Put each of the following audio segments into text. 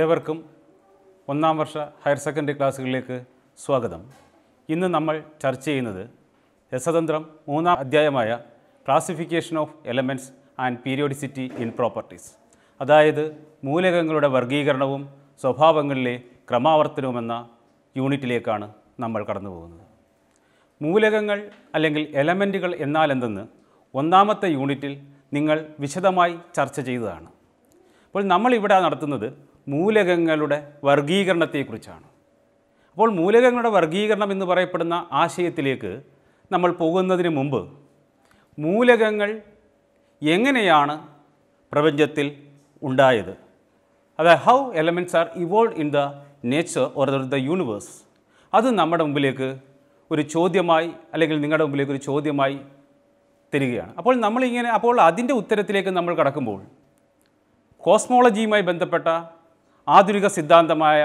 ഏവർക്കും ഒന്നാം വർഷ higher secondary ക്ലാസ്സുകളിലേക്ക് സ്വാഗതം ഇന്ന് നമ്മൾ ചർച്ച ചെയ്യുന്നത് രസതന്ത്രം മൂന്നാം അധ്യായമായ classification of elements and periodicity in properties അതായത് മൂലകങ്ങളുടെ വർഗീകരണവും സ്വഭാവങ്ങളിലെ ക്രമാവർത്തനവുമെന്ന യൂണിറ്റിലേക്കാണ് നമ്മൾ കടന്നു പോകുന്നത് മൂലകങ്ങൾ അല്ലെങ്കിൽ എലമെൻറ്റുകൾ എന്നാൽ എന്തെന്ന് ഒന്നാമത്തെ യൂണിറ്റിൽ നിങ്ങൾ വിശദമായി ചർച്ച ചെയ്തതാണ് അപ്പോൾ നമ്മളിവിടെ നടത്തുന്നത് മൂലകങ്ങളുടെ വർഗീകരണത്തെക്കുറിച്ചാണ് അപ്പോൾ മൂലകങ്ങളുടെ വർഗീകരണം എന്ന് പറയപ്പെടുന്ന ആശയത്തിലേക്ക് നമ്മൾ പോകുന്നതിന് മുമ്പ് മൂലകങ്ങൾ എങ്ങനെയാണ് പ്രപഞ്ചത്തിൽ ഉണ്ടായത് അതായത് how elements are evolve in the nature or the universe അത് നമ്മുടെ മുമ്പിലേക്ക് ഒരു ചോദ്യമായി അല്ലെങ്കിൽ നിങ്ങളുടെ മുമ്പിലേക്ക് ഒരു ചോദ്യമായി തരികയാണ് അപ്പോൾ നമ്മളിങ്ങനെ അപ്പോൾ അതിൻ്റെ ഉത്തരത്തിലേക്ക് നമ്മൾ കടക്കുമ്പോൾ കോസ്മോളജിയുമായി ബന്ധപ്പെട്ട ആധുനിക സിദ്ധാന്തമായ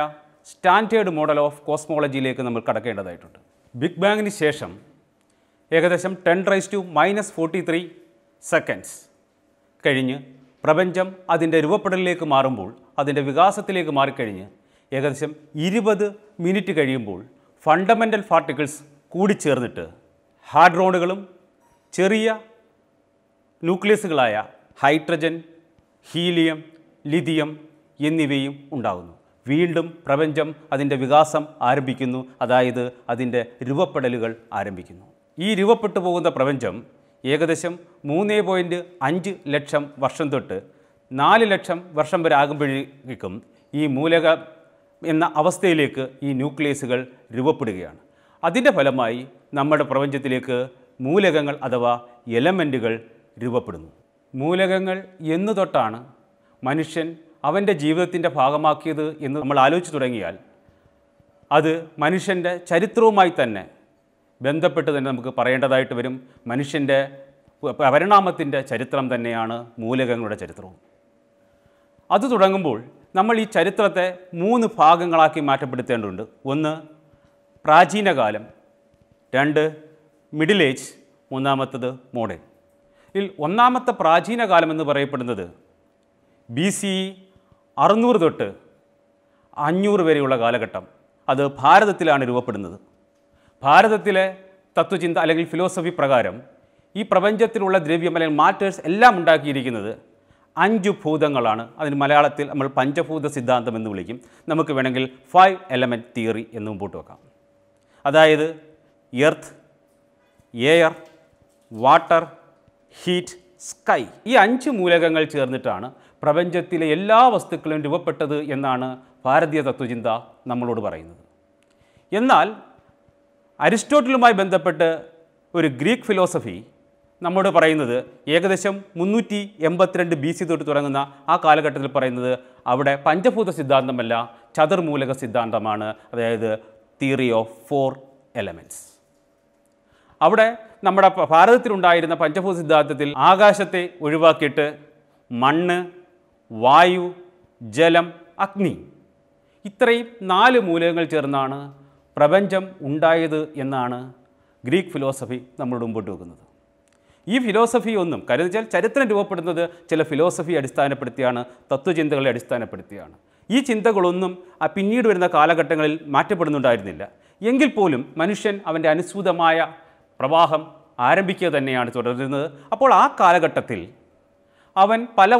സ്റ്റാൻഡേർഡ് മോഡൽ ഓഫ് കോസ്മോളജിയിലേക്ക് നമ്മൾ കടക്കേണ്ടതായിട്ടുണ്ട് ബിഗ് ബാങ്ങിന് ശേഷം ഏകദേശം ten rise to minus forty three seconds കഴിഞ്ഞ് പ്രപഞ്ചം അതിൻ്റെ രൂപപ്പെടലിലേക്ക് മാറുമ്പോൾ അതിൻ്റെ വികാസത്തിലേക്ക് മാറിക്കഴിഞ്ഞ് ഏകദേശം ഇരുപത് മിനിറ്റ് കഴിയുമ്പോൾ ഫണ്ടമെൻ്റൽ പാർട്ടിക്കിൾസ് കൂടിച്ചേർന്നിട്ട് ഹാഡ്രോണുകളും ചെറിയ ന്യൂക്ലിയസുകളായ ഹൈഡ്രജൻ ഹീലിയം ലിഥിയം എന്നിവയും ഉണ്ടാകുന്നു വീണ്ടും പ്രപഞ്ചം അതിൻ്റെ വികാസം ആരംഭിക്കുന്നു അതായത് അതിൻ്റെ രൂപപ്പെടലുകൾ ആരംഭിക്കുന്നു ഈ രൂപപ്പെട്ടു പോകുന്ന പ്രപഞ്ചം ഏകദേശം മൂന്ന് പോയിൻ്റ് അഞ്ച് ലക്ഷം വർഷം തൊട്ട് നാല് ലക്ഷം വർഷം വരെ ആകുമ്പോഴേക്കും ഈ മൂലക എന്ന അവസ്ഥയിലേക്ക് ഈ ന്യൂക്ലിയസുകൾ രൂപപ്പെടുകയാണ് അതിൻ്റെ ഫലമായി നമ്മുടെ പ്രപഞ്ചത്തിലേക്ക് മൂലകങ്ങൾ അഥവാ എലമെൻറ്റുകൾ രൂപപ്പെടുന്നു മൂലകങ്ങൾ എന്നു തൊട്ടാണ് മനുഷ്യൻ അവൻ്റെ ജീവിതത്തിൻ്റെ ഭാഗമാക്കിയത് എന്ന് നമ്മൾ ആലോചിച്ച് തുടങ്ങിയാൽ അത് മനുഷ്യൻ്റെ ചരിത്രവുമായി തന്നെ ബന്ധപ്പെട്ട് തന്നെ നമുക്ക് പറയേണ്ടതായിട്ട് വരും മനുഷ്യൻ്റെ പരിണാമത്തിൻ്റെ ചരിത്രം തന്നെയാണ് മൂലകങ്ങളുടെ ചരിത്രവും അത് തുടങ്ങുമ്പോൾ നമ്മൾ ഈ ചരിത്രത്തെ മൂന്ന് ഭാഗങ്ങളാക്കി മാറ്റപ്പെടുത്തേണ്ടതുണ്ട് ഒന്ന് പ്രാചീനകാലം രണ്ട് മിഡിൽ ഏജ് മൂന്നാമത്തത് മോഡേൺ ഇതിൽ ഒന്നാമത്തെ പ്രാചീനകാലം എന്ന് പറയപ്പെടുന്നത് ബി സി അറുന്നൂറ് തൊട്ട് അഞ്ഞൂറ് വരെയുള്ള കാലഘട്ടം അത് ഭാരതത്തിലാണ് രൂപപ്പെടുന്നത് ഭാരതത്തിലെ തത്വചിന്ത അല്ലെങ്കിൽ ഫിലോസഫി പ്രകാരം ഈ പ്രപഞ്ചത്തിലുള്ള ദ്രവ്യം അല്ലെങ്കിൽ മാറ്റേഴ്സ് എല്ലാം ഉണ്ടാക്കിയിരിക്കുന്നത് അഞ്ച് ഭൂതങ്ങളാണ് അതിന് മലയാളത്തിൽ നമ്മൾ പഞ്ചഭൂത സിദ്ധാന്തം എന്ന് വിളിക്കും നമുക്ക് വേണമെങ്കിൽ ഫൈവ് എലമെൻറ്റ് തിയറി എന്ന് മുമ്പോട്ട് വെക്കാം അതായത് earth air water heat sky ഈ അഞ്ച് മൂലകങ്ങൾ ചേർന്നിട്ടാണ് പ്രപഞ്ചത്തിലെ എല്ലാ വസ്തുക്കളും രൂപപ്പെട്ടത് എന്നാണ് ഭാരതീയ തത്വചിന്ത നമ്മളോട് പറയുന്നത് എന്നാൽ അരിസ്റ്റോട്ടിലുമായി ബന്ധപ്പെട്ട് ഒരു ഗ്രീക്ക് ഫിലോസഫി നമ്മോട് പറയുന്നത് ഏകദേശം മുന്നൂറ്റി എൺപത്തിരണ്ട് ബി സി തൊട്ട് തുടങ്ങുന്ന ആ കാലഘട്ടത്തിൽ പറയുന്നത് അവിടെ പഞ്ചഭൂത സിദ്ധാന്തമല്ല ചതുർമൂലക സിദ്ധാന്തമാണ് അതായത് തിയറി ഓഫ് ഫോർ എലമെൻറ്റ്സ് അവിടെ നമ്മുടെ ഭാരതത്തിലുണ്ടായിരുന്ന പഞ്ചഭൂത സിദ്ധാന്തത്തിൽ ആകാശത്തെ ഒഴിവാക്കിയിട്ട് മണ്ണ് വായു ജലം അഗ്നി ഇത്രയും നാല് മൂലകങ്ങൾ ചേർന്നാണ് പ്രപഞ്ചം ഉണ്ടായത് എന്നാണ് ഗ്രീക്ക് ഫിലോസഫി നമ്മളോട് മുമ്പോട്ട് വെക്കുന്നത് ഈ ഫിലോസഫി ഒന്നും കാര്യം വെച്ചാൽ ചരിത്രം രൂപപ്പെടുന്നത് ചില ഫിലോസഫി അടിസ്ഥാനപ്പെടുത്തിയാണ് തത്വചിന്തകളെ അടിസ്ഥാനപ്പെടുത്തിയാണ് ഈ ചിന്തകളൊന്നും ആ പിന്നീട് വരുന്ന കാലഘട്ടങ്ങളിൽ മാറ്റപ്പെടുന്നുണ്ടായിരുന്നില്ല എങ്കിൽ പോലും മനുഷ്യൻ അവൻ്റെ അനുസൃതമായ പ്രവാഹം ആരംഭിക്കുക തന്നെയാണ് തുടരുന്നത് അപ്പോൾ ആ കാലഘട്ടത്തിൽ അവൻ പല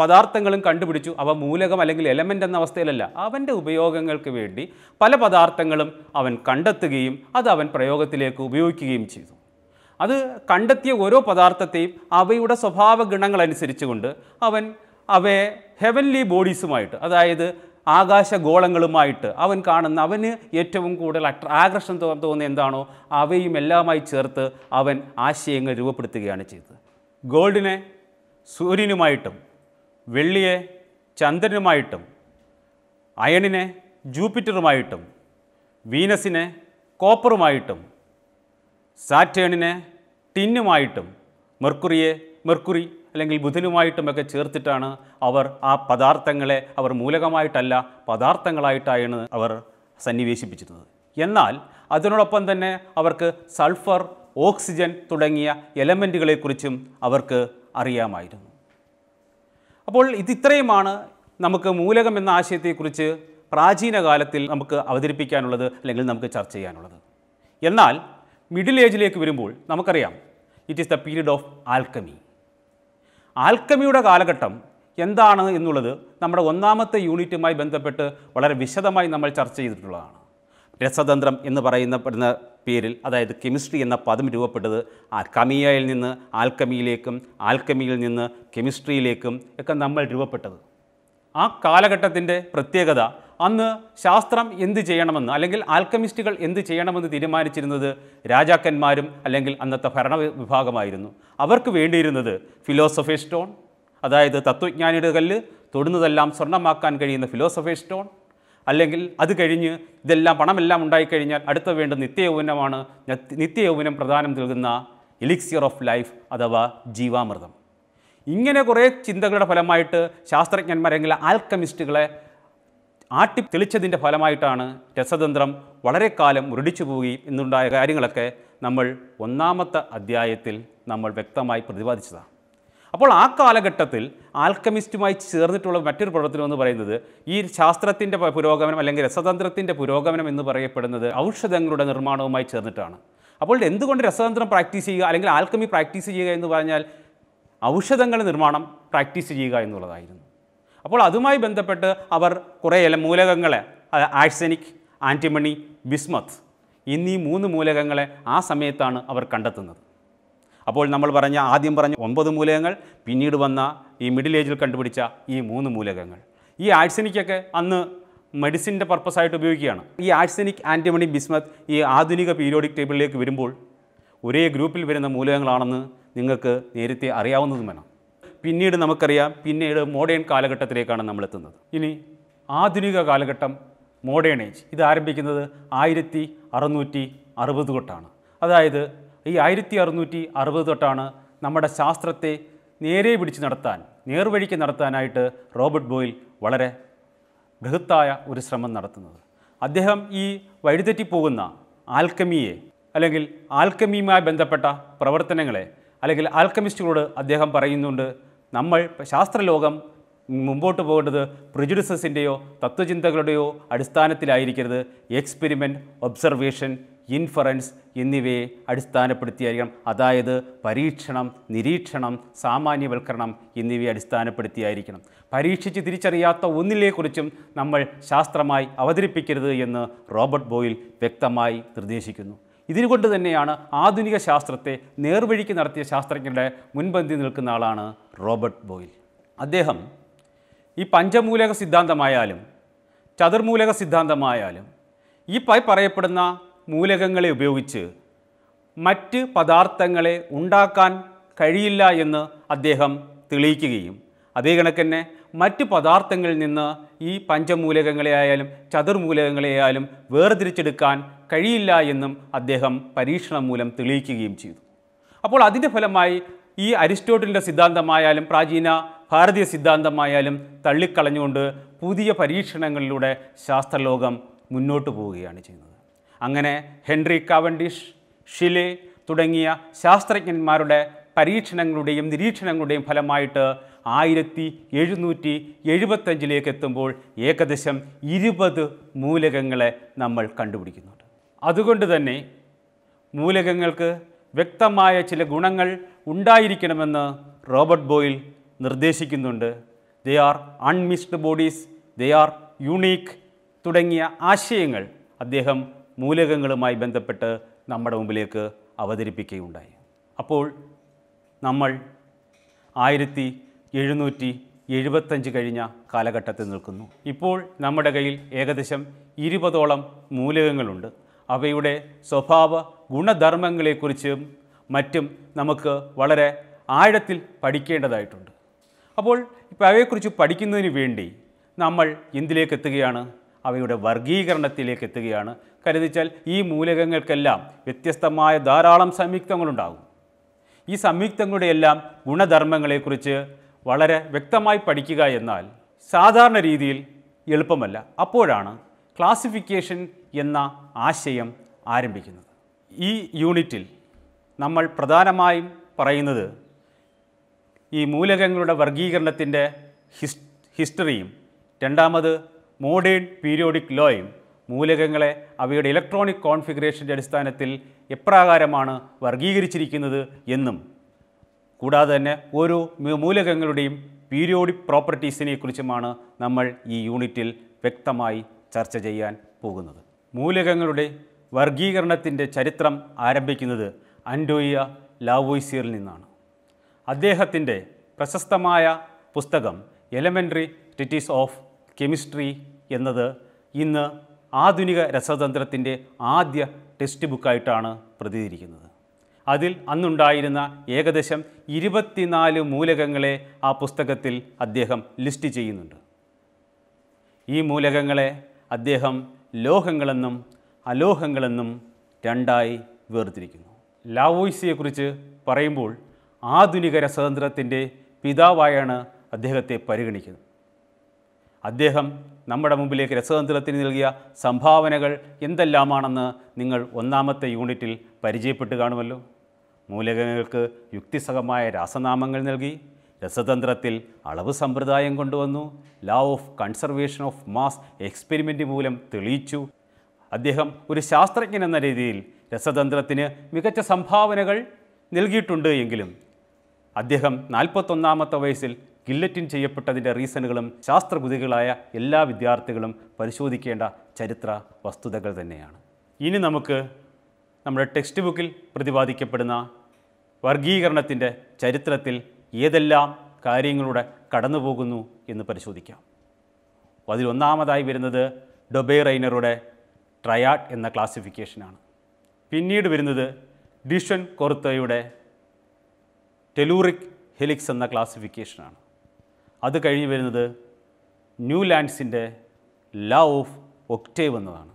പദാർത്ഥങ്ങളും കണ്ടുപിടിച്ചു അവ മൂലകം അല്ലെങ്കിൽ എലമെൻ്റ് എന്ന അവസ്ഥയിലല്ല അവൻ്റെ ഉപയോഗങ്ങൾക്ക് വേണ്ടി പല പദാർത്ഥങ്ങളും അവൻ കണ്ടെത്തുകയും അത് അവൻ പ്രയോഗത്തിലേക്ക് ഉപയോഗിക്കുകയും ചെയ്തു അത് കണ്ടെത്തിയ ഓരോ പദാർത്ഥത്തെയും അവയുടെ സ്വഭാവ കൊണ്ട് അവൻ അവയെ ഹെവൻലി ബോഡീസുമായിട്ട് അതായത് ആകാശഗോളങ്ങളുമായിട്ട് അവൻ കാണുന്ന അവന് ഏറ്റവും കൂടുതൽ അട്ര ആകർഷണം തോന്നുന്ന എന്താണോ അവയും എല്ലാമായി ചേർത്ത് അവൻ ആശയങ്ങൾ രൂപപ്പെടുത്തുകയാണ് ചെയ്തത് ഗോൾഡിനെ സൂര്യനുമായിട്ടും വെള്ളിയെ ചന്ദ്രനുമായിട്ടും അയണിനെ ജൂപ്പിറ്ററുമായിട്ടും വീനസിനെ കോപ്പറുമായിട്ടും സാറ്റേണിനെ ടിന്നുമായിട്ടും മെർക്കുറിയെ മെർക്കുറി അല്ലെങ്കിൽ ബുധനുമായിട്ടുമൊക്കെ ചേർത്തിട്ടാണ് അവർ ആ പദാർത്ഥങ്ങളെ അവർ മൂലകമായിട്ടല്ല പദാർത്ഥങ്ങളായിട്ടാണ് അവർ സന്നിവേശിപ്പിച്ചിരുന്നത് എന്നാൽ അതിനോടൊപ്പം തന്നെ അവർക്ക് സൾഫർ ഓക്സിജൻ തുടങ്ങിയ എലമെൻറ്റുകളെക്കുറിച്ചും അവർക്ക് അറിയാമായിരുന്നു അപ്പോൾ ഇതിത്രയുമാണ് നമുക്ക് മൂലകം എന്ന ആശയത്തെക്കുറിച്ച് പ്രാചീന കാലത്തിൽ നമുക്ക് അവതരിപ്പിക്കാനുള്ളത് അല്ലെങ്കിൽ നമുക്ക് ചർച്ച ചെയ്യാനുള്ളത് എന്നാൽ മിഡിൽ ഏജിലേക്ക് വരുമ്പോൾ നമുക്കറിയാം it is the period of alchemy ആൽക്കമിയുടെ കാലഘട്ടം എന്താണ് എന്നുള്ളത് നമ്മുടെ ഒന്നാമത്തെ യൂണിറ്റുമായി ബന്ധപ്പെട്ട് വളരെ വിശദമായി നമ്മൾ ചർച്ച ചെയ്തിട്ടുള്ളതാണ് രസതന്ത്രം എന്ന് പറയുന്ന പേരിൽ അതായത് കെമിസ്ട്രി എന്ന പദം രൂപപ്പെട്ടത് കമിയയിൽ നിന്ന് ആൽക്കമിയിലേക്കും ആൽക്കമിയിൽ നിന്ന് കെമിസ്ട്രിയിലേക്കും ഒക്കെ നമ്മൾ രൂപപ്പെട്ടത് ആ കാലഘട്ടത്തിൻ്റെ പ്രത്യേകത അന്ന് ശാസ്ത്രം എന്ത് ചെയ്യണമെന്ന് അല്ലെങ്കിൽ ആൽക്കമിസ്റ്റുകൾ എന്ത് ചെയ്യണമെന്ന് തീരുമാനിച്ചിരുന്നത് രാജാക്കന്മാരും അല്ലെങ്കിൽ അന്നത്തെ ഭരണ വിഭാഗമായിരുന്നു അവർക്ക് വേണ്ടിയിരുന്നത് ഫിലോസഫി സ്റ്റോൺ അതായത് തത്വജ്ഞാനിയുടെ കല്ല് തൊടുന്നതെല്ലാം സ്വർണ്ണമാക്കാൻ കഴിയുന്ന ഫിലോസഫി സ്റ്റോൺ അല്ലെങ്കിൽ അത് കഴിഞ്ഞ് ഇതെല്ലാം പണമെല്ലാം ഉണ്ടായിക്കഴിഞ്ഞാൽ അടുത്ത വേണ്ട നിത്യയൗവനമാണ് നിത്യയൗവനം പ്രധാനം നൽകുന്ന എലിക്സിയർ ഓഫ് ലൈഫ് അഥവാ ജീവാമൃതം ഇങ്ങനെ കുറേ ചിന്തകളുടെ ഫലമായിട്ട് ശാസ്ത്രജ്ഞന്മാരെങ്കിൽ ആൽക്കമിസ്റ്റുകളെ ആട്ടി തെളിച്ചതിൻ്റെ ഫലമായിട്ടാണ് രസതന്ത്രം വളരെ കാലം ഉരുടിച്ചു പോവുകയും എന്നുണ്ടായ കാര്യങ്ങളൊക്കെ നമ്മൾ ഒന്നാമത്തെ അധ്യായത്തിൽ നമ്മൾ വ്യക്തമായി പ്രതിപാദിച്ചതാണ് അപ്പോൾ ആ കാലഘട്ടത്തിൽ ആൽക്കമിസ്റ്റുമായി ചേർന്നിട്ടുള്ള മറ്റൊരു പ്രവർത്തനം എന്ന് പറയുന്നത് ഈ ശാസ്ത്രത്തിൻ്റെ പുരോഗമനം അല്ലെങ്കിൽ രസതന്ത്രത്തിൻ്റെ പുരോഗമനം എന്ന് പറയപ്പെടുന്നത് ഔഷധങ്ങളുടെ നിർമ്മാണവുമായി ചേർന്നിട്ടാണ് അപ്പോൾ എന്തുകൊണ്ട് രസതന്ത്രം പ്രാക്ടീസ് ചെയ്യുക അല്ലെങ്കിൽ ആൽക്കമി പ്രാക്ടീസ് ചെയ്യുക എന്ന് പറഞ്ഞാൽ ഔഷധങ്ങളുടെ നിർമ്മാണം പ്രാക്ടീസ് ചെയ്യുക എന്നുള്ളതായിരുന്നു അപ്പോൾ അതുമായി ബന്ധപ്പെട്ട് അവർ കുറേ മൂലകങ്ങളെ ആഴ്സനിക് ആൻറ്റിമണി ബിസ്മത്ത് എന്നീ മൂന്ന് മൂലകങ്ങളെ ആ സമയത്താണ് അവർ കണ്ടെത്തുന്നത് അപ്പോൾ നമ്മൾ പറഞ്ഞ ആദ്യം പറഞ്ഞ ഒമ്പത് മൂലകങ്ങൾ പിന്നീട് വന്ന ഈ മിഡിൽ ഏജിൽ കണ്ടുപിടിച്ച ഈ മൂന്ന് മൂലകങ്ങൾ ഈ ആഴ്സനിക്കൊക്കെ അന്ന് മെഡിസിൻ്റെ പർപ്പസായിട്ട് ഉപയോഗിക്കുകയാണ് ഈ ആഴ്സനിക് ആൻറ്റിമണി ബിസ്മത്ത് ഈ ആധുനിക പീരിയോഡിക് ടേബിളിലേക്ക് വരുമ്പോൾ ഒരേ ഗ്രൂപ്പിൽ വരുന്ന മൂലകങ്ങളാണെന്ന് നിങ്ങൾക്ക് നേരത്തെ അറിയാവുന്നതും വേണം പിന്നീട് നമുക്കറിയാം പിന്നീട് മോഡേൺ കാലഘട്ടത്തിലേക്കാണ് നമ്മൾ എത്തുന്നത് ഇനി ആധുനിക കാലഘട്ടം മോഡേൺ ഏജ് ഇത് ആരംഭിക്കുന്നത് ആയിരത്തി അറുന്നൂറ്റി അറുപത് തൊട്ടാണ് അതായത് ഈ ആയിരത്തി അറുന്നൂറ്റി അറുപത് തൊട്ടാണ് നമ്മുടെ ശാസ്ത്രത്തെ നേരെ പിടിച്ച് നടത്താൻ നേർവഴിക്ക് നടത്താനായിട്ട് റോബർട്ട് ബോയിൽ വളരെ ബൃഹത്തായ ഒരു ശ്രമം നടത്തുന്നത് അദ്ദേഹം ഈ വഴിതെറ്റിപ്പോകുന്ന ആൽക്കമിയെ അല്ലെങ്കിൽ ആൽക്കമിയുമായി ബന്ധപ്പെട്ട പ്രവർത്തനങ്ങളെ അല്ലെങ്കിൽ ആൽക്കമിസ്റ്റുകളോട് അദ്ദേഹം പറയുന്നുണ്ട് നമ്മൾ ശാസ്ത്രലോകം മുമ്പോട്ട് പോകേണ്ടത് പ്രിജുഡിസസിൻ്റെയോ തത്വചിന്തകളുടെയോ അടിസ്ഥാനത്തിലായിരിക്കരുത് എക്സ്പെരിമെൻറ്റ് ഒബ്സർവേഷൻ ഇൻഫറൻസ് എന്നിവയെ അടിസ്ഥാനപ്പെടുത്തിയായിരിക്കണം അതായത് പരീക്ഷണം നിരീക്ഷണം സാമാന്യവൽക്കരണം എന്നിവയെ അടിസ്ഥാനപ്പെടുത്തിയായിരിക്കണം പരീക്ഷിച്ച് തിരിച്ചറിയാത്ത ഒന്നിലേക്കുറിച്ചും നമ്മൾ ശാസ്ത്രമായി അവതരിപ്പിക്കരുത് എന്ന് റോബർട്ട് ബോയിൽ വ്യക്തമായി നിർദ്ദേശിക്കുന്നു ഇതിനുകൊണ്ട് തന്നെയാണ് ആധുനിക ശാസ്ത്രത്തെ നേർവഴിക്ക് നടത്തിയ ശാസ്ത്രജ്ഞരുടെ മുൻപന്തി നിൽക്കുന്ന ആളാണ് റോബർട്ട് ബോയിൽ അദ്ദേഹം ഈ പഞ്ചമൂലക സിദ്ധാന്തമായാലും ചതുർമൂലക സിദ്ധാന്തമായാലും ഈ പറയപ്പെടുന്ന മൂലകങ്ങളെ ഉപയോഗിച്ച് മറ്റ് പദാർത്ഥങ്ങളെ ഉണ്ടാക്കാൻ കഴിയില്ല എന്ന് അദ്ദേഹം തെളിയിക്കുകയും അതേ കണക്കന്നെ മറ്റ് പദാർത്ഥങ്ങളിൽ നിന്ന് ഈ പഞ്ചമൂലകങ്ങളെയായാലും ചതുർമൂലകങ്ങളെയായാലും വേർതിരിച്ചെടുക്കാൻ കഴിയില്ല എന്നും അദ്ദേഹം പരീക്ഷണം മൂലം തെളിയിക്കുകയും ചെയ്തു അപ്പോൾ അതിൻ്റെ ഫലമായി ഈ അരിസ്റ്റോട്ടലിൻ്റെ സിദ്ധാന്തമായാലും പ്രാചീന ഭാരതീയ സിദ്ധാന്തമായാലും തള്ളിക്കളഞ്ഞുകൊണ്ട് പുതിയ പരീക്ഷണങ്ങളിലൂടെ ശാസ്ത്രലോകം മുന്നോട്ട് പോവുകയാണ് ചെയ്യുന്നത് അങ്ങനെ ഹെൻറി കാവൻഡിഷ് ഷിലെ തുടങ്ങിയ ശാസ്ത്രജ്ഞന്മാരുടെ പരീക്ഷണങ്ങളുടെയും നിരീക്ഷണങ്ങളുടെയും ഫലമായിട്ട് ആയിരത്തി എഴുന്നൂറ്റി എഴുപത്തഞ്ചിലേക്ക് എത്തുമ്പോൾ ഏകദേശം ഇരുപത് മൂലകങ്ങളെ നമ്മൾ കണ്ടുപിടിക്കുന്നുണ്ട് അതുകൊണ്ട് തന്നെ മൂലകങ്ങൾക്ക് വ്യക്തമായ ചില ഗുണങ്ങൾ ഉണ്ടായിരിക്കണമെന്ന് റോബർട്ട് ബോയിൽ നിർദ്ദേശിക്കുന്നുണ്ട് they are unmixed bodies they are unique തുടങ്ങിയ ആശയങ്ങൾ അദ്ദേഹം മൂലകങ്ങളുമായി ബന്ധപ്പെട്ട് നമ്മുടെ മുമ്പിലേക്ക് അവതരിപ്പിക്കുകയുണ്ടായി അപ്പോൾ നമ്മൾ ആയിരത്തി എഴുന്നൂറ്റി എഴുപത്തഞ്ച് കഴിഞ്ഞ കാലഘട്ടത്തിൽ നിൽക്കുന്നു ഇപ്പോൾ നമ്മുടെ കയ്യിൽ ഏകദേശം ഇരുപതോളം മൂലകങ്ങളുണ്ട് അവയുടെ സ്വഭാവ ഗുണധർമ്മങ്ങളെക്കുറിച്ചും മറ്റും നമുക്ക് വളരെ ആഴത്തിൽ പഠിക്കേണ്ടതായിട്ടുണ്ട് അപ്പോൾ ഇപ്പോൾ അവയെക്കുറിച്ച് പഠിക്കുന്നതിന് വേണ്ടി നമ്മൾ എന്തിലേക്ക് എത്തുകയാണ് അവയുടെ വർഗീകരണത്തിലേക്ക് എത്തുകയാണ് കരുതിച്ചാൽ ഈ മൂലകങ്ങൾക്കെല്ലാം വ്യത്യസ്തമായ ധാരാളം സംയുക്തങ്ങളുണ്ടാകും ഈ സംയുക്തങ്ങളുടെ എല്ലാം ഗുണധർമ്മങ്ങളെക്കുറിച്ച് വളരെ വ്യക്തമായി പഠിക്കുക എന്നാൽ സാധാരണ രീതിയിൽ എളുപ്പമല്ല അപ്പോഴാണ് ക്ലാസിഫിക്കേഷൻ എന്ന ആശയം ആരംഭിക്കുന്നത് ഈ യൂണിറ്റിൽ നമ്മൾ പ്രധാനമായും പറയുന്നത് ഈ മൂലകങ്ങളുടെ വർഗീകരണത്തിൻ്റെ ഹിസ്റ്ററിയും രണ്ടാമത് മോഡേൺ പീരിയോഡിക് ലോയും മൂലകങ്ങളെ അവയുടെ ഇലക്ട്രോണിക് കോൺഫിഗറേഷൻ്റെ അടിസ്ഥാനത്തിൽ എപ്രകാരമാണ് വർഗീകരിച്ചിരിക്കുന്നത് എന്നും കൂടാതെ തന്നെ ഓരോ മൂലകങ്ങളുടെയും പീരിയോഡിക് പ്രോപ്പർട്ടീസിനെ കുറിച്ചുമാണ് നമ്മൾ ഈ യൂണിറ്റിൽ വ്യക്തമായി ചർച്ച ചെയ്യാൻ പോകുന്നത് മൂലകങ്ങളുടെ വർഗീകരണത്തിൻ്റെ ചരിത്രം ആരംഭിക്കുന്നത് അൻഡോയിയ ലാവോയ്സിയറിൽ നിന്നാണ് അദ്ദേഹത്തിൻ്റെ പ്രശസ്തമായ പുസ്തകം എലമെൻ്ററി ട്രിറ്റീസ് ഓഫ് കെമിസ്ട്രി എന്നത് ഇന്ന് ആധുനിക രസതന്ത്രത്തിൻ്റെ ആദ്യ ടെക്സ്റ്റ് ബുക്കായിട്ടാണ് പ്രതികരിക്കുന്നത് അതിൽ അന്നുണ്ടായിരുന്ന ഏകദേശം ഇരുപത്തിനാല് മൂലകങ്ങളെ ആ പുസ്തകത്തിൽ അദ്ദേഹം ലിസ്റ്റ് ചെയ്യുന്നുണ്ട് ഈ മൂലകങ്ങളെ അദ്ദേഹം ലോഹങ്ങളെന്നും അലോഹങ്ങളെന്നും രണ്ടായി വേർതിരിക്കുന്നു ലാവോയ്സിയെക്കുറിച്ച് പറയുമ്പോൾ ആധുനിക രസതന്ത്രത്തിൻ്റെ പിതാവായാണ് അദ്ദേഹത്തെ പരിഗണിക്കുന്നത് അദ്ദേഹം നമ്മുടെ മുമ്പിലേക്ക് രസതന്ത്രത്തിന് നൽകിയ സംഭാവനകൾ എന്തെല്ലാമാണെന്ന് നിങ്ങൾ ഒന്നാമത്തെ യൂണിറ്റിൽ പരിചയപ്പെട്ട് കാണുമല്ലോ മൂലകങ്ങൾക്ക് യുക്തിസഹമായ രാസനാമങ്ങൾ നൽകി രസതന്ത്രത്തിൽ അളവ് സമ്പ്രദായം കൊണ്ടുവന്നു law of conservation of mass experiment മൂലം തെളിയിച്ചു അദ്ദേഹം ഒരു ശാസ്ത്രജ്ഞൻ എന്ന രീതിയിൽ രസതന്ത്രത്തിന് മികച്ച സംഭാവനകൾ നൽകിയിട്ടുണ്ട് എങ്കിലും അദ്ദേഹം നാൽപ്പത്തൊന്നാമത്തെ വയസ്സിൽ ഗില്ലറ്റിൻ ചെയ്യപ്പെട്ടതിൻ്റെ റീസണുകളും ശാസ്ത്രബുദ്ധികളായ എല്ലാ വിദ്യാർത്ഥികളും പരിശോധിക്കേണ്ട ചരിത്ര വസ്തുതകൾ തന്നെയാണ് ഇനി നമുക്ക് നമ്മുടെ ടെക്സ്റ്റ് ബുക്കിൽ പ്രതിപാദിക്കപ്പെടുന്ന വർഗീകരണത്തിൻ്റെ ചരിത്രത്തിൽ ഏതെല്ലാം കാര്യങ്ങളുടെ കടന്നു പോകുന്നു എന്ന് പരിശോധിക്കാം അതിലൊന്നാമതായി വരുന്നത് ഡൊബേ ട്രയാഡ് എന്ന ക്ലാസിഫിക്കേഷനാണ് പിന്നീട് വരുന്നത് ഡിഷൻ കൊറുത്തയുടെ ടെലൂറിക് ഹെലിക്സ് എന്ന ക്ലാസിഫിക്കേഷനാണ് അത് കഴിഞ്ഞ് വരുന്നത് ന്യൂ ലാൻഡ്സിൻ്റെ ലാ ഓഫ് ഒക്ടേവ് എന്നതാണ്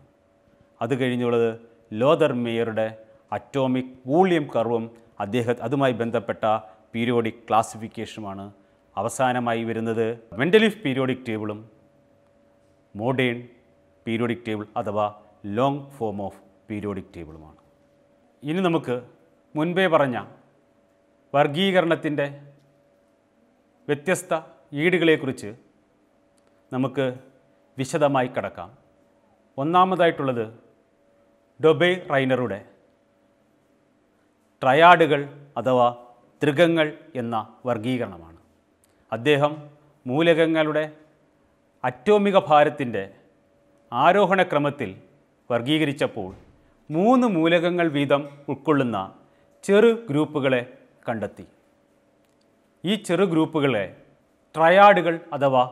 അത് കഴിഞ്ഞുള്ളത് ലോതർ മേയറുടെ അറ്റോമിക് വോളിയം കർവും അദ്ദേഹം അതുമായി ബന്ധപ്പെട്ട പീരിയോഡിക് ക്ലാസിഫിക്കേഷനുമാണ് അവസാനമായി വരുന്നത് മെൻ്റലിഫ് പീരിയോഡിക് ടേബിളും മോഡേൺ പീരിയോഡിക് ടേബിൾ അഥവാ ലോങ് ഫോം ഓഫ് പീരിയോഡിക് ടേബിളുമാണ് ഇനി നമുക്ക് മുൻപേ പറഞ്ഞ വർഗീകരണത്തിൻ്റെ വ്യത്യസ്ത ഈടുകളെക്കുറിച്ച് നമുക്ക് വിശദമായി കടക്കാം ഒന്നാമതായിട്ടുള്ളത് ഡൊബെ റൈനറുടെ ട്രയാഡുകൾ അഥവാ ത്രികങ്ങൾ എന്ന വർഗീകരണമാണ് അദ്ദേഹം മൂലകങ്ങളുടെ അറ്റോമിക ഭാരത്തിൻ്റെ ആരോഹണക്രമത്തിൽ വർഗീകരിച്ചപ്പോൾ മൂന്ന് മൂലകങ്ങൾ വീതം ഉൾക്കൊള്ളുന്ന ചെറു ഗ്രൂപ്പുകളെ കണ്ടെത്തി ഈ ചെറു ഗ്രൂപ്പുകളെ ട്രയാഡുകൾ അഥവാ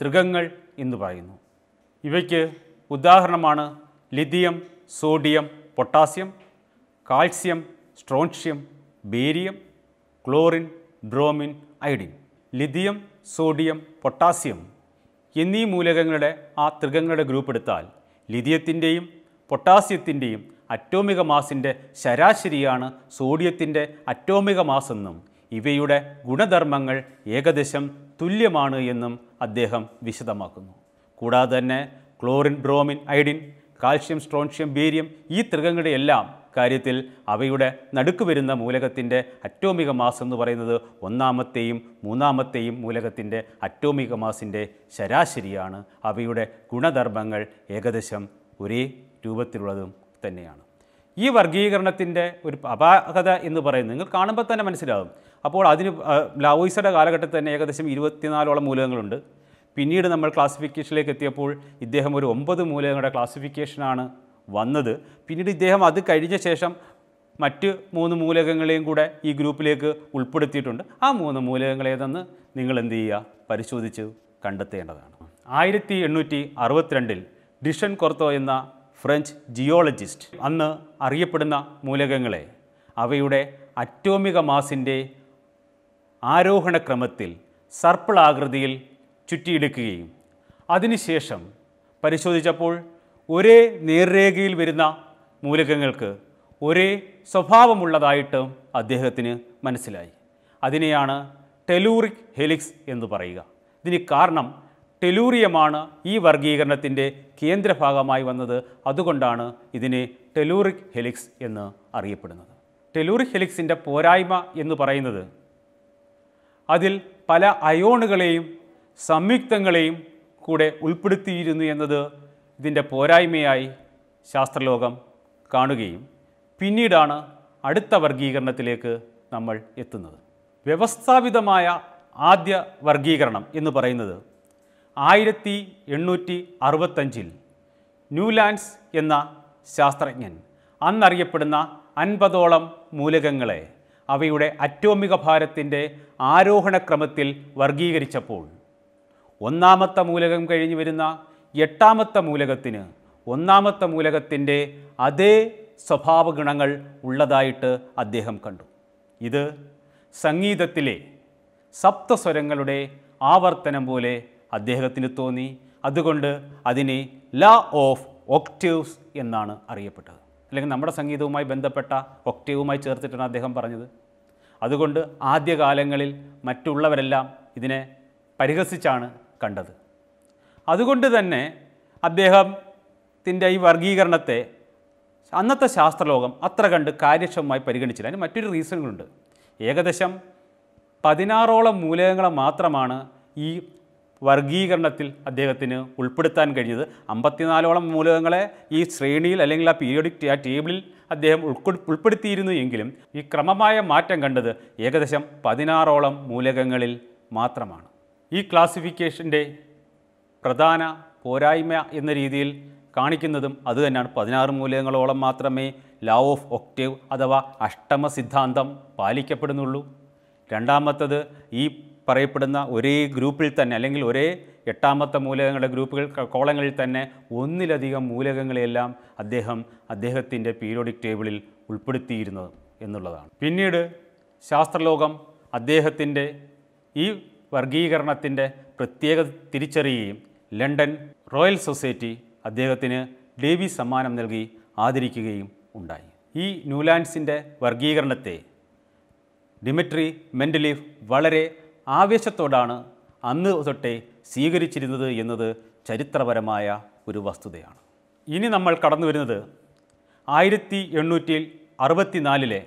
ത്രികങ്ങൾ എന്ന് പറയുന്നു ഇവയ്ക്ക് ഉദാഹരണമാണ് lithium sodium potassium calcium strontium barium chlorine bromine iodine lithium sodium potassium എന്നീ മൂലകങ്ങളുടെ ആ ത്രികങ്ങളുടെ ഗ്രൂപ്പ് എടുത്താൽ ലിഥിയത്തിൻ്റെയും പൊട്ടാസ്യത്തിൻ്റെയും അറ്റോമിക മാസിൻ്റെ ശരാശരിയാണ് സോഡിയത്തിൻ്റെ അറ്റോമിക മാസെന്നും ഇവയുടെ ഗുണധർമ്മങ്ങൾ ഏകദേശം തുല്യമാണ് എന്നും അദ്ദേഹം വിശദമാക്കുന്നു കൂടാതെ തന്നെ chlorine bromine iodine calcium strontium barium ഈ തൃകങ്ങളുടെയെല്ലാം കാര്യത്തിൽ അവയുടെ നടുക്ക് വരുന്ന മൂലകത്തിൻ്റെ അറ്റോമിക മാസ് എന്ന് പറയുന്നത് ഒന്നാമത്തെയും മൂന്നാമത്തെയും മൂലകത്തിൻ്റെ അറ്റോമിക മാസിൻ്റെ ശരാശരിയാണ് അവയുടെ ഗുണധർമ്മങ്ങൾ ഏകദേശം ഒരേ രൂപത്തിലുള്ളതും തന്നെയാണ് ഈ വർഗീകരണത്തിൻ്റെ ഒരു അപാകത എന്ന് പറയുന്നത് നിങ്ങൾ കാണുമ്പോൾ തന്നെ മനസ്സിലാകും അപ്പോൾ അതിന് ലാവോയിസയുടെ കാലഘട്ടത്തിൽ തന്നെ ഏകദേശം ഇരുപത്തിനാലോളം മൂലകങ്ങളുണ്ട് പിന്നീട് നമ്മൾ ക്ലാസിഫിക്കേഷനിലേക്ക് എത്തിയപ്പോൾ ഇദ്ദേഹം ഒരു ഒമ്പത് മൂലകങ്ങളുടെ ക്ലാസിഫിക്കേഷനാണ് വന്നത് പിന്നീട് ഇദ്ദേഹം അത് കഴിഞ്ഞ ശേഷം മറ്റ് മൂന്ന് മൂലകങ്ങളെയും കൂടെ ഈ ഗ്രൂപ്പിലേക്ക് ഉൾപ്പെടുത്തിയിട്ടുണ്ട് ആ മൂന്ന് മൂലകങ്ങൾ നിങ്ങൾ എന്ത് ചെയ്യുക പരിശോധിച്ച് കണ്ടെത്തേണ്ടതാണ് ആയിരത്തി എണ്ണൂറ്റി അറുപത്തിരണ്ടിൽ ഡിഷൻ കൊർത്തോ എന്ന ഫ്രഞ്ച് ജിയോളജിസ്റ്റ് അന്ന് അറിയപ്പെടുന്ന മൂലകങ്ങളെ അവയുടെ അറ്റോമിക മാസിൻ്റെ ആരോഹണക്രമത്തിൽ സർപ്പിളാകൃതിയിൽ ചുറ്റിയെടുക്കുകയും അതിനുശേഷം പരിശോധിച്ചപ്പോൾ ഒരേ നേർരേഖയിൽ വരുന്ന മൂലകങ്ങൾക്ക് ഒരേ സ്വഭാവമുള്ളതായിട്ട് അദ്ദേഹത്തിന് മനസ്സിലായി അതിനെയാണ് ടെലൂറിക് ഹെലിക്സ് എന്ന് പറയുക ഇതിന് കാരണം ടെലൂറിയമാണ് ഈ വർഗീകരണത്തിൻ്റെ കേന്ദ്രഭാഗമായി വന്നത് അതുകൊണ്ടാണ് ഇതിനെ ടെലൂറിക് ഹെലിക്സ് എന്ന് അറിയപ്പെടുന്നത് ടെലൂറിക് ഹെലിക്സിൻ്റെ പോരായ്മ എന്ന് പറയുന്നത് അതിൽ പല അയോണുകളെയും സംയുക്തങ്ങളെയും കൂടെ ഉൾപ്പെടുത്തിയിരുന്നു എന്നത് ഇതിൻ്റെ പോരായ്മയായി ശാസ്ത്രലോകം കാണുകയും പിന്നീടാണ് അടുത്ത വർഗീകരണത്തിലേക്ക് നമ്മൾ എത്തുന്നത് വ്യവസ്ഥാപിതമായ ആദ്യ വർഗീകരണം എന്ന് പറയുന്നത് ആയിരത്തി എണ്ണൂറ്റി അറുപത്തഞ്ചിൽ ന്യൂലാൻഡ്സ് എന്ന ശാസ്ത്രജ്ഞൻ അന്നറിയപ്പെടുന്ന അൻപതോളം മൂലകങ്ങളെ അവയുടെ അറ്റോമിക ഭാരത്തിൻ്റെ ആരോഹണക്രമത്തിൽ വർഗീകരിച്ചപ്പോൾ ഒന്നാമത്തെ മൂലകം കഴിഞ്ഞു വരുന്ന എട്ടാമത്തെ മൂലകത്തിന് ഒന്നാമത്തെ മൂലകത്തിൻ്റെ അതേ സ്വഭാവഗുണങ്ങൾ ഉള്ളതായിട്ട് അദ്ദേഹം കണ്ടു ഇത് സംഗീതത്തിലെ സപ്തസ്വരങ്ങളുടെ ആവർത്തനം പോലെ അദ്ദേഹത്തിന് തോന്നി അതുകൊണ്ട് അതിനെ ലാ ഓഫ് ഒക്ടീവ്സ് എന്നാണ് അറിയപ്പെട്ടത് അല്ലെങ്കിൽ നമ്മുടെ സംഗീതവുമായി ബന്ധപ്പെട്ട ഒക്ടേവുമായി ചേർത്തിട്ടാണ് അദ്ദേഹം പറഞ്ഞത് അതുകൊണ്ട് ആദ്യകാലങ്ങളിൽ മറ്റുള്ളവരെല്ലാം ഇതിനെ പരിഹസിച്ചാണ് കണ്ടത് അതുകൊണ്ട് തന്നെ അദ്ദേഹത്തിൻ്റെ ഈ വർഗീകരണത്തെ അന്നത്തെ ശാസ്ത്രലോകം അത്ര കണ്ട് കാര്യക്ഷമമായി പരിഗണിച്ചില്ല അതിന് മറ്റൊരു റീസണുകളുണ്ട് ഏകദേശം പതിനാറോളം മൂലകങ്ങളെ മാത്രമാണ് ഈ വർഗീകരണത്തിൽ അദ്ദേഹത്തിന് ഉൾപ്പെടുത്താൻ കഴിഞ്ഞത് അമ്പത്തിനാലോളം മൂലകങ്ങളെ ഈ ശ്രേണിയിൽ അല്ലെങ്കിൽ ആ പീരിയോഡിക് ആ ടേബിളിൽ അദ്ദേഹം ഉൾപ്പെടുത്തിയിരുന്നു എങ്കിലും ഈ ക്രമമായ മാറ്റം കണ്ടത് ഏകദേശം പതിനാറോളം മൂലകങ്ങളിൽ മാത്രമാണ് ഈ ക്ലാസിഫിക്കേഷൻ്റെ പ്രധാന പോരായ്മ എന്ന രീതിയിൽ കാണിക്കുന്നതും അതുതന്നെയാണ് പതിനാറ് മൂലകങ്ങളോളം മാത്രമേ ലോ ഓഫ് ഒക്ടേവ് അഥവാ അഷ്ടമ സിദ്ധാന്തം പാലിക്കപ്പെടുന്നുള്ളൂ രണ്ടാമത്തത് ഈ പറയപ്പെടുന്ന ഒരേ ഗ്രൂപ്പിൽ തന്നെ അല്ലെങ്കിൽ ഒരേ എട്ടാമത്തെ മൂലകങ്ങളുടെ ഗ്രൂപ്പുകൾ കോളങ്ങളിൽ തന്നെ ഒന്നിലധികം മൂലകങ്ങളെയെല്ലാം അദ്ദേഹം അദ്ദേഹത്തിൻ്റെ പീരിയോഡിക് ടേബിളിൽ ഉൾപ്പെടുത്തിയിരുന്നത് എന്നുള്ളതാണ് പിന്നീട് ശാസ്ത്രലോകം അദ്ദേഹത്തിൻ്റെ ഈ വർഗീകരണത്തിൻ്റെ പ്രത്യേക തിരിച്ചറിയുകയും ലണ്ടൻ റോയൽ സൊസൈറ്റി അദ്ദേഹത്തിന് ഡേവി സമ്മാനം നൽകി ആദരിക്കുകയും ഉണ്ടായി ഈ ന്യൂലാൻഡ്സിൻ്റെ വർഗീകരണത്തെ ഡിമിട്രി മെൻഡലീഫ് വളരെ ആവേശത്തോടാണ് അന്ന് തൊട്ടേ സ്വീകരിച്ചിരുന്നത് എന്നത് ചരിത്രപരമായ ഒരു വസ്തുതയാണ് ഇനി നമ്മൾ കടന്നു വരുന്നത് ആയിരത്തി എണ്ണൂറ്റി അറുപത്തിനാലിലെ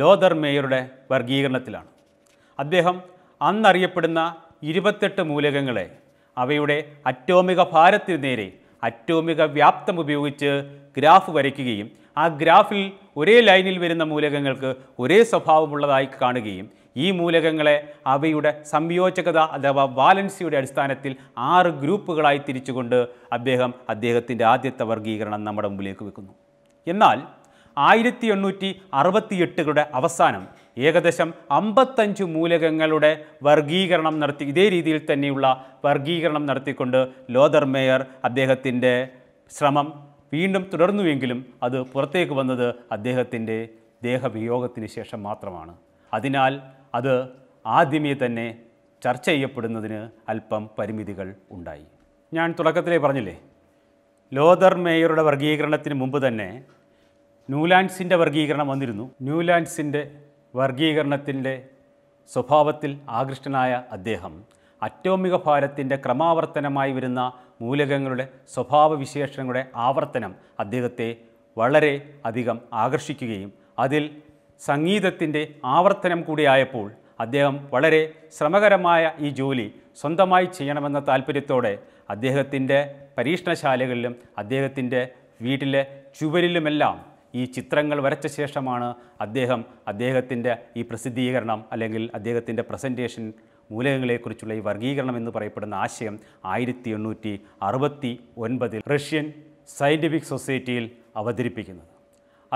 ലോതർ മേയറുടെ വർഗീകരണത്തിലാണ് അദ്ദേഹം അന്നറിയപ്പെടുന്ന ഇരുപത്തെട്ട് മൂലകങ്ങളെ അവയുടെ അറ്റോമിക ഭാരത്തിന് നേരെ അറ്റോമിക വ്യാപ്തം ഉപയോഗിച്ച് ഗ്രാഫ് വരയ്ക്കുകയും ആ ഗ്രാഫിൽ ഒരേ ലൈനിൽ വരുന്ന മൂലകങ്ങൾക്ക് ഒരേ സ്വഭാവമുള്ളതായി കാണുകയും ഈ മൂലകങ്ങളെ അവയുടെ സംയോജകത അഥവാ വാലൻസിയുടെ അടിസ്ഥാനത്തിൽ ആറ് ഗ്രൂപ്പുകളായി തിരിച്ചുകൊണ്ട് അദ്ദേഹം അദ്ദേഹത്തിൻ്റെ ആദ്യത്തെ വർഗീകരണം നമ്മുടെ മുമ്പിലേക്ക് വെക്കുന്നു എന്നാൽ ആയിരത്തി എണ്ണൂറ്റി അറുപത്തിയെട്ടുകളുടെ അവസാനം ഏകദേശം അമ്പത്തഞ്ച് മൂലകങ്ങളുടെ വർഗീകരണം നടത്തി ഇതേ രീതിയിൽ തന്നെയുള്ള വർഗീകരണം നടത്തിക്കൊണ്ട് ലോദർ മേയർ അദ്ദേഹത്തിൻ്റെ ശ്രമം വീണ്ടും തുടർന്നുവെങ്കിലും അത് പുറത്തേക്ക് വന്നത് അദ്ദേഹത്തിൻ്റെ ദേഹവിയോഗത്തിന് ശേഷം മാത്രമാണ് അതിനാൽ അത് ആദ്യമേ തന്നെ ചർച്ച ചെയ്യപ്പെടുന്നതിന് അല്പം പരിമിതികൾ ഉണ്ടായി ഞാൻ തുടക്കത്തിലെ പറഞ്ഞില്ലേ ലോതർ മേയറുടെ വർഗീകരണത്തിന് മുമ്പ് തന്നെ ന്യൂലാൻഡ്സിൻ്റെ വർഗീകരണം വന്നിരുന്നു ന്യൂലാൻഡ്സിൻ്റെ വർഗീകരണത്തിൻ്റെ സ്വഭാവത്തിൽ ആകൃഷ്ടനായ അദ്ദേഹം അറ്റോമിക ഭാരത്തിൻ്റെ ക്രമാവർത്തനമായി വരുന്ന മൂലകങ്ങളുടെ സ്വഭാവവിശേഷങ്ങളുടെ ആവർത്തനം അദ്ദേഹത്തെ വളരെ അധികം ആകർഷിക്കുകയും അതിൽ സംഗീതത്തിൻ്റെ ആവർത്തനം കൂടിയായപ്പോൾ അദ്ദേഹം വളരെ ശ്രമകരമായ ഈ ജോലി സ്വന്തമായി ചെയ്യണമെന്ന താല്പര്യത്തോടെ അദ്ദേഹത്തിൻ്റെ പരീക്ഷണശാലകളിലും അദ്ദേഹത്തിൻ്റെ വീട്ടിലെ ചുവരിലുമെല്ലാം ഈ ചിത്രങ്ങൾ വരച്ച ശേഷമാണ് അദ്ദേഹം അദ്ദേഹത്തിൻ്റെ ഈ പ്രസിദ്ധീകരണം അല്ലെങ്കിൽ അദ്ദേഹത്തിൻ്റെ പ്രസൻറ്റേഷൻ മൂലകങ്ങളെക്കുറിച്ചുള്ള ഈ വർഗീകരണം എന്ന് പറയപ്പെടുന്ന ആശയം ആയിരത്തി എണ്ണൂറ്റി അറുപത്തി ഒൻപതിൽ റഷ്യൻ സയൻറ്റിഫിക് സൊസൈറ്റിയിൽ അവതരിപ്പിക്കുന്നത്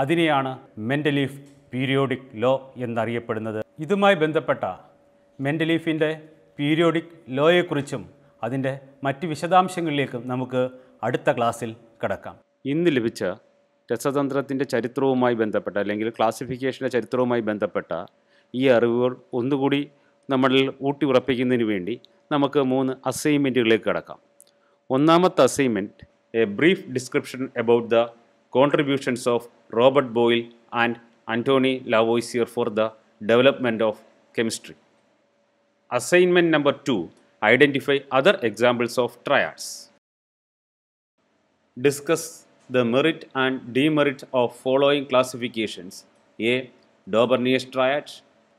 അതിനെയാണ് മെൻ്റലിഫ് പീരിയോഡിക് ലോ എന്നറിയപ്പെടുന്നത് ഇതുമായി ബന്ധപ്പെട്ട മെൻ്റലീഫിൻ്റെ പീരിയോഡിക് ലോയെക്കുറിച്ചും അതിൻ്റെ മറ്റ് വിശദാംശങ്ങളിലേക്കും നമുക്ക് അടുത്ത ക്ലാസ്സിൽ കടക്കാം ഇന്ന് ലഭിച്ച രസതന്ത്രത്തിൻ്റെ ചരിത്രവുമായി ബന്ധപ്പെട്ട അല്ലെങ്കിൽ ക്ലാസിഫിക്കേഷൻ്റെ ചരിത്രവുമായി ബന്ധപ്പെട്ട ഈ അറിവുകൾ ഒന്നുകൂടി നമ്മളിൽ ഊട്ടി ഉറപ്പിക്കുന്നതിന് വേണ്ടി നമുക്ക് മൂന്ന് അസൈൻമെൻറ്റുകളിലേക്ക് കടക്കാം ഒന്നാമത്തെ assignment a brief description about the contributions of Robert Boyle and Antony Lavoisier for the development of chemistry. Assignment number 2 Identify other examples of triads. Discuss the merit and demerit of following classifications A. Dobernier's triad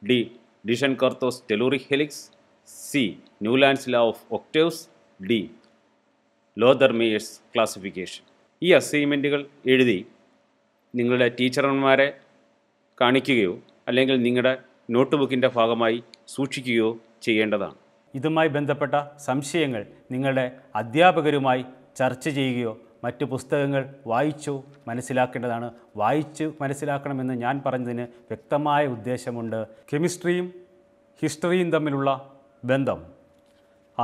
D. Dijon-Korthos telluric helix C. Newland's law of octaves D. Lothar Meyer's classification ഈ അസൈൻമെൻറ്റുകൾ എഴുതി നിങ്ങളുടെ ടീച്ചർമാരെ കാണിക്കുകയോ അല്ലെങ്കിൽ നിങ്ങളുടെ not ബുക്കിൻ്റെ ഭാഗമായി സൂക്ഷിക്കുകയോ ചെയ്യേണ്ടതാണ് ഇതുമായി ബന്ധപ്പെട്ട സംശയങ്ങൾ നിങ്ങളുടെ അധ്യാപകരുമായി ചർച്ച ചെയ്യുകയോ മറ്റ് പുസ്തകങ്ങൾ വായിച്ചു മനസ്സിലാക്കേണ്ടതാണ് വായിച്ചു മനസ്സിലാക്കണമെന്ന് ഞാൻ പറഞ്ഞതിന് വ്യക്തമായ ഉദ്ദേശമുണ്ട് കെമിസ്ട്രിയും ഹിസ്റ്ററിയും തമ്മിലുള്ള ബന്ധം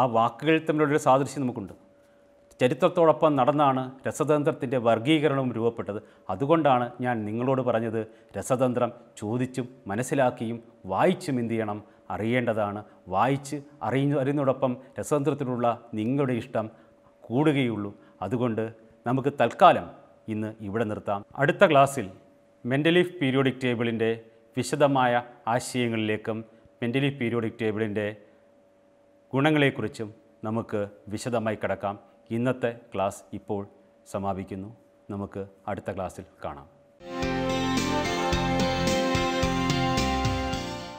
ആ വാക്കുകൾ തമ്മിലുള്ളൊരു സാദൃശ്യം നമുക്കുണ്ട് ചരിത്രത്തോടൊപ്പം നടന്നാണ് രസതന്ത്രത്തിൻ്റെ വർഗീകരണവും രൂപപ്പെട്ടത് അതുകൊണ്ടാണ് ഞാൻ നിങ്ങളോട് പറഞ്ഞത് രസതന്ത്രം ചോദിച്ചും മനസ്സിലാക്കിയും വായിച്ചും എന്തു ചെയ്യണം അറിയേണ്ടതാണ് വായിച്ച് അറിയുന്ന അറിയുന്നതോടൊപ്പം രസതന്ത്രത്തിനുള്ള നിങ്ങളുടെ ഇഷ്ടം കൂടുകയുള്ളൂ അതുകൊണ്ട് നമുക്ക് തൽക്കാലം ഇന്ന് ഇവിടെ നിർത്താം അടുത്ത ക്ലാസ്സിൽ മെൻ്റലീഫ് പീരിയോഡിക് ടേബിളിൻ്റെ വിശദമായ ആശയങ്ങളിലേക്കും മെൻ്റലീഫ് പീരിയോഡിക് ടേബിളിൻ്റെ ഗുണങ്ങളെക്കുറിച്ചും നമുക്ക് വിശദമായി കിടക്കാം ഇന്നത്തെ ക്ലാസ് ഇപ്പോൾ സമാപിക്കുന്നു നമുക്ക് അടുത്ത ക്ലാസ്സിൽ കാണാം